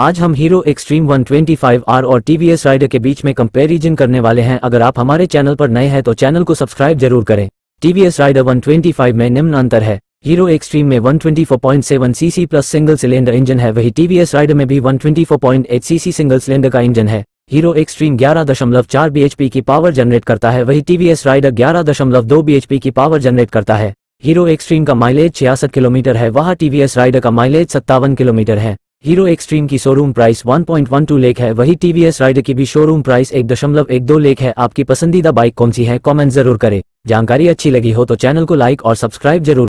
आज हम hero extreme 125R और टीवीएस राइडर के बीच में कंपैरिजन करने वाले हैं अगर आप हमारे चैनल पर नए हैं तो चैनल को सब्सक्राइब जरूर करें टीवीएस राइडर 125 में निम्न अंतर है हीरो एक्सट्रीम में 124.7 CC plus single cylinder engine है वही टीवीएस राइडर में भी 124.8 सीसी सिंगल सिलेंडर का इंजन है हीरो एक्सट्रीम 11.4 बीएचपी की पावर जनरेट करता है वही टीवीएस राइडर 11.2 बीएचपी की पावर जनरेट करता है हीरो एक्सट्रीम का माइलेज छियासठ किलोमीटर है वहाँ टीवीएस राइडर का माइलेज सत्तावन किलोमीटर है हीरो एक्सट्रीम की शोरूम प्राइस 1.12 लेख है वही टीवीएस राइडर की भी शोरूम प्राइस एक दशमलव एक दो लेख है आपकी पसंदीदा बाइक कौन सी है कमेंट जरूर करें जानकारी अच्छी लगी हो तो चैनल को लाइक और सब्सक्राइब जरूर